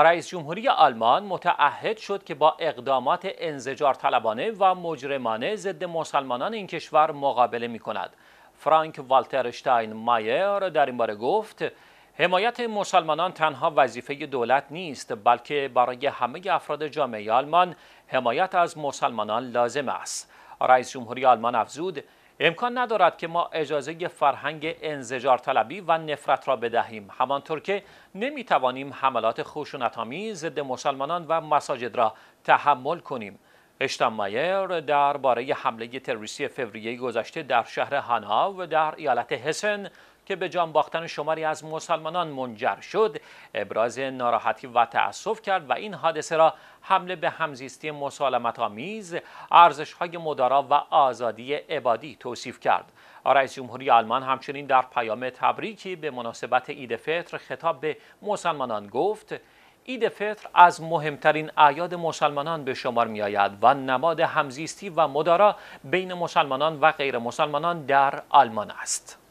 رئیس جمهوری آلمان متعهد شد که با اقدامات انزجار طلبانه و مجرمانه ضد مسلمانان این کشور مقابله می کند. فرانک والتر مایر در این باره گفت حمایت مسلمانان تنها وظیفه دولت نیست بلکه برای همه افراد جامعه آلمان حمایت از مسلمانان لازم است. رئیس جمهوری آلمان افزود امکان ندارد که ما اجازه فرهنگ انزجار طلبی و نفرت را بدهیم همانطور که نمی توانیم حملات خشونت‌آمیز ضد مسلمانان و مساجد را تحمل کنیم مایر درباره حمله تروریستی فوریه گذشته در شهر هاناو در ایالت هسن به جان باختن شماری از مسلمانان منجر شد ابراز ناراحتی و تعصف کرد و این حادثه را حمله به همزیستی مسالمت آمیز ارزش های مدارا و آزادی عبادی توصیف کرد رئیس جمهوری آلمان همچنین در پیام تبریکی به مناسبت عید فطر خطاب به مسلمانان گفت عید فطر از مهمترین اعیاد مسلمانان به شمار می آید و نماد همزیستی و مدارا بین مسلمانان و غیر مسلمانان در آلمان است.